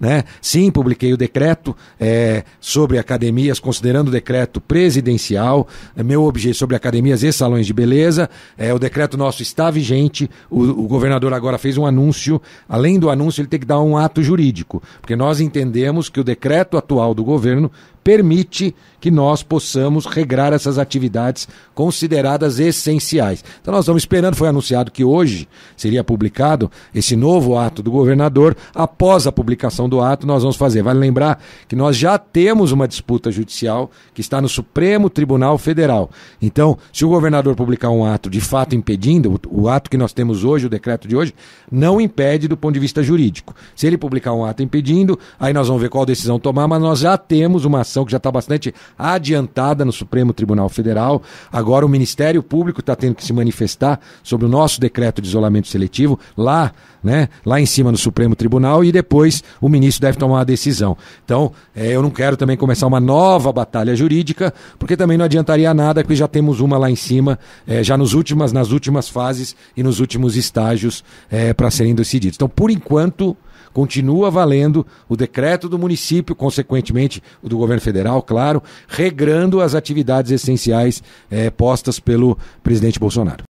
Né? Sim, publiquei o decreto é, sobre academias, considerando o decreto presidencial, é, meu objeto sobre academias e salões de beleza. É, o decreto nosso está vigente, o, o governador agora fez um anúncio. Além do anúncio, ele tem que dar um ato jurídico, porque nós entendemos que o decreto atual do governo permite que nós possamos regrar essas atividades consideradas essenciais. Então nós estamos esperando, foi anunciado que hoje seria publicado esse novo ato do governador. Após a publicação do ato, nós vamos fazer. Vale lembrar que nós já temos uma disputa judicial que está no Supremo Tribunal Federal. Então, se o governador publicar um ato de fato impedindo, o ato que nós temos hoje, o decreto de hoje, não impede do ponto de vista jurídico. Se ele publicar um ato impedindo, aí nós vamos ver qual decisão tomar, mas nós já temos uma que já está bastante adiantada no Supremo Tribunal Federal. Agora o Ministério Público está tendo que se manifestar sobre o nosso decreto de isolamento seletivo lá, né, lá em cima no Supremo Tribunal e depois o ministro deve tomar uma decisão. Então, é, eu não quero também começar uma nova batalha jurídica, porque também não adiantaria nada, porque já temos uma lá em cima, é, já nos últimas, nas últimas fases e nos últimos estágios é, para serem decididos. Então, por enquanto, Continua valendo o decreto do município, consequentemente o do governo federal, claro, regrando as atividades essenciais eh, postas pelo presidente Bolsonaro.